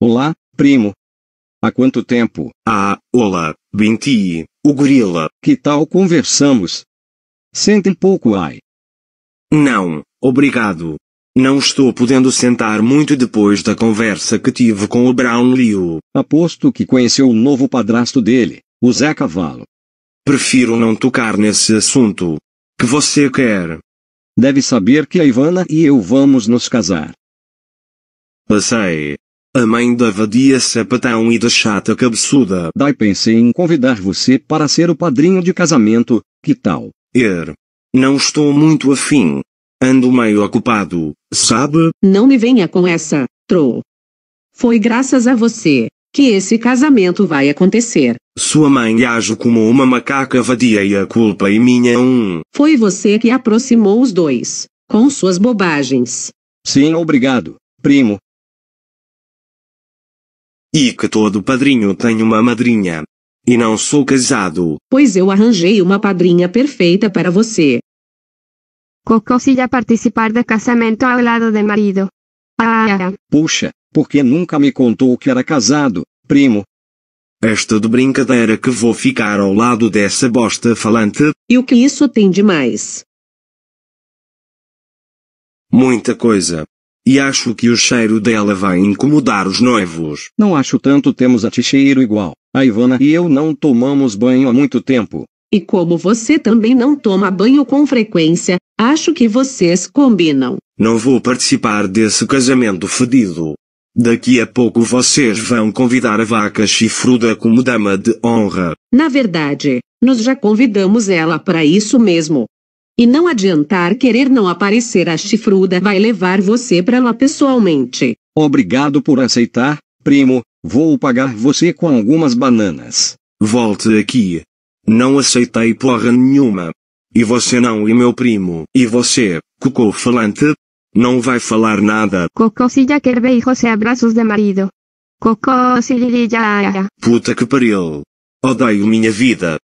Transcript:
Olá, primo. Há quanto tempo? Ah, olá, Binti, o gorila. Que tal conversamos? Sente um pouco, ai. Não, obrigado. Não estou podendo sentar muito depois da conversa que tive com o Brownlee. Aposto que conheceu o novo padrasto dele, o Zé Cavalo. Prefiro não tocar nesse assunto. Que você quer? Deve saber que a Ivana e eu vamos nos casar. Passei. A mãe da vadia sapatão e da chata cabeçuda. Dai pensei em convidar você para ser o padrinho de casamento, que tal? Er. Não estou muito afim. Ando meio ocupado, sabe? Não me venha com essa, Tro. Foi graças a você que esse casamento vai acontecer. Sua mãe age como uma macaca vadia e a culpa é minha. Um. Foi você que aproximou os dois, com suas bobagens. Sim, obrigado, primo. E que todo padrinho tem uma madrinha. E não sou casado. Pois eu arranjei uma padrinha perfeita para você. Cocô se ia participar do casamento ao lado do marido. Ah. ah. Puxa, porque nunca me contou que era casado, primo? Esta de brincadeira que vou ficar ao lado dessa bosta falante. E o que isso tem de mais? Muita coisa. E acho que o cheiro dela vai incomodar os noivos. Não acho tanto, temos a ticheiro cheiro igual. A Ivana e eu não tomamos banho há muito tempo. E como você também não toma banho com frequência, acho que vocês combinam. Não vou participar desse casamento fedido. Daqui a pouco vocês vão convidar a vaca chifruda como dama de honra. Na verdade, nós já convidamos ela para isso mesmo. E não adiantar querer não aparecer a chifruda vai levar você para lá pessoalmente. Obrigado por aceitar, primo. Vou pagar você com algumas bananas. Volte aqui. Não aceitei porra nenhuma. E você não e meu primo. E você, cocô falante? Não vai falar nada. Cocô se já quer ver José abraços de marido. Cocô se já. Puta que pariu. Odeio minha vida.